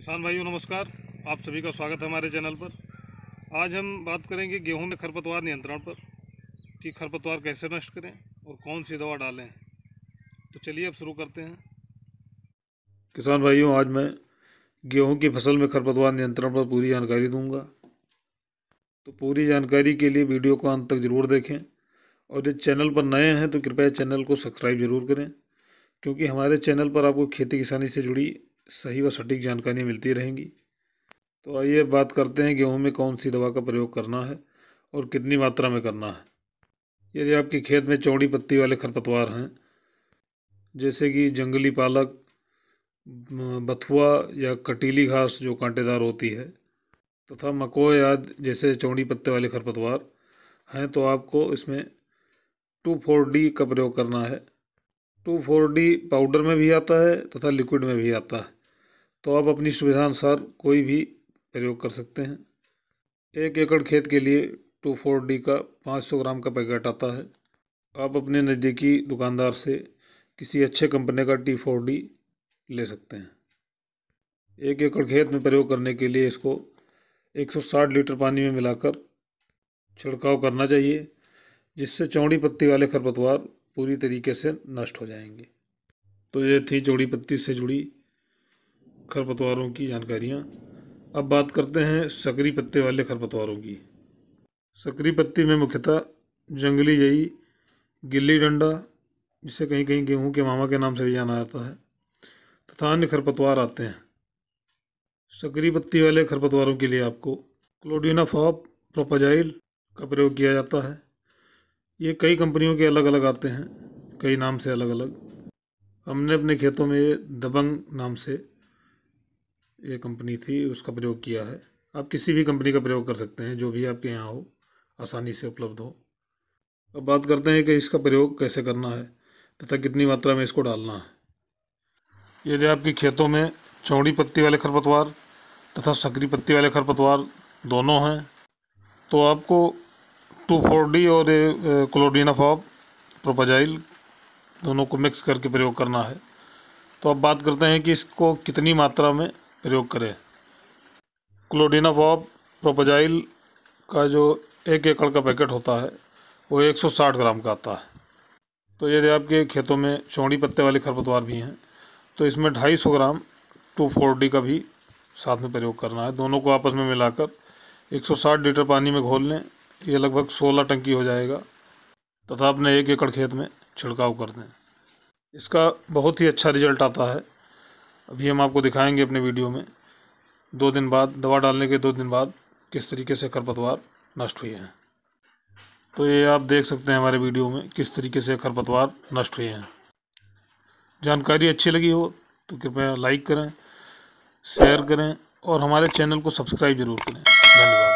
किसान भाइयों नमस्कार आप सभी का स्वागत है हमारे चैनल पर आज हम बात करेंगे गेहूं में खरपतवार नियंत्रण पर कि खरपतवार कैसे नष्ट करें और कौन सी दवा डालें तो चलिए अब शुरू करते हैं किसान भाइयों आज मैं गेहूं की फसल में खरपतवार नियंत्रण पर पूरी जानकारी दूंगा तो पूरी जानकारी के लिए वीडियो को अंत तक ज़रूर देखें और यदि चैनल पर नए हैं तो कृपया चैनल को सब्सक्राइब ज़रूर करें क्योंकि हमारे चैनल पर आपको खेती किसानी से जुड़ी सही व सटीक जानकारियाँ मिलती रहेंगी तो आइए बात करते हैं गेहूँ में कौन सी दवा का प्रयोग करना है और कितनी मात्रा में करना है यदि आपके खेत में चौड़ी पत्ती वाले खरपतवार हैं जैसे कि जंगली पालक बथुआ या कटीली घास जो कांटेदार होती है तथा मकोए आदि जैसे चौड़ी पत्ते वाले खरपतवार हैं तो आपको इसमें टू फोर डी का प्रयोग करना है टू फोर डी पाउडर में भी आता है तथा लिक्विड में भी आता है तो आप अपनी सुविधा अनुसार कोई भी प्रयोग कर सकते हैं एक एकड़ खेत के लिए टू फोर डी का पाँच सौ ग्राम का पैकेट आता है आप अपने नज़दीकी दुकानदार से किसी अच्छे कंपनी का टी फोर डी ले सकते हैं एक एकड़ खेत में प्रयोग करने के लिए इसको 160 लीटर पानी में मिलाकर छिड़काव करना चाहिए जिससे चौड़ी पत्ती वाले खरपतवार पूरी तरीके से नष्ट हो जाएंगे तो ये थी चौड़ी पत्ती से जुड़ी खरपतवारों की जानकारियाँ अब बात करते हैं सकरी पत्ते वाले खरपतवारों की सकरी पत्ती में मुख्यतः जंगली जई गिल्ली डंडा जिसे कहीं कहीं गेहूं के मामा के नाम से भी जाना जाता है तथा अन्य खरपतवार आते हैं सकरी पत्ती वाले खरपतवारों के लिए आपको क्लोडिना फॉप प्रोपाजाइल का प्रयोग किया जाता है ये कई कंपनियों के अलग अलग आते हैं कई नाम से अलग अलग हमने अपने खेतों में दबंग नाम से ये कंपनी थी उसका प्रयोग किया है आप किसी भी कंपनी का प्रयोग कर सकते हैं जो भी आपके यहाँ हो आसानी से उपलब्ध हो अब बात करते हैं कि इसका प्रयोग कैसे करना है तथा कितनी मात्रा में इसको डालना है यदि आपके खेतों में चौड़ी पत्ती वाले खरपतवार तथा सकरी पत्ती वाले खरपतवार दोनों हैं तो आपको टू फोर डी और क्लोडीना फॉप प्रोपाजाइल दोनों को मिक्स करके प्रयोग करना है तो अब बात करते हैं कि इसको कितनी मात्रा में प्रयोग करें क्लोडीना वॉब प्रोपोजाइल का जो एक एकड़ का पैकेट होता है वो 160 ग्राम का आता है तो यदि आपके खेतों में चौड़ी पत्ते वाले खरपतवार भी हैं तो इसमें 250 ग्राम टू फोर डी का भी साथ में प्रयोग करना है दोनों को आपस में मिलाकर 160 लीटर पानी में घोल लें ये लगभग 16 टंकी हो जाएगा तथा अपने एक एकड़ खेत में छिड़काव कर दें इसका बहुत ही अच्छा रिजल्ट आता है अभी हम आपको दिखाएंगे अपने वीडियो में दो दिन बाद दवा डालने के दो दिन बाद किस तरीके से खरपतवार नष्ट हुए हैं तो ये आप देख सकते हैं हमारे वीडियो में किस तरीके से खरपतवार नष्ट हुए हैं जानकारी अच्छी लगी हो तो कृपया लाइक करें शेयर करें और हमारे चैनल को सब्सक्राइब जरूर करें धन्यवाद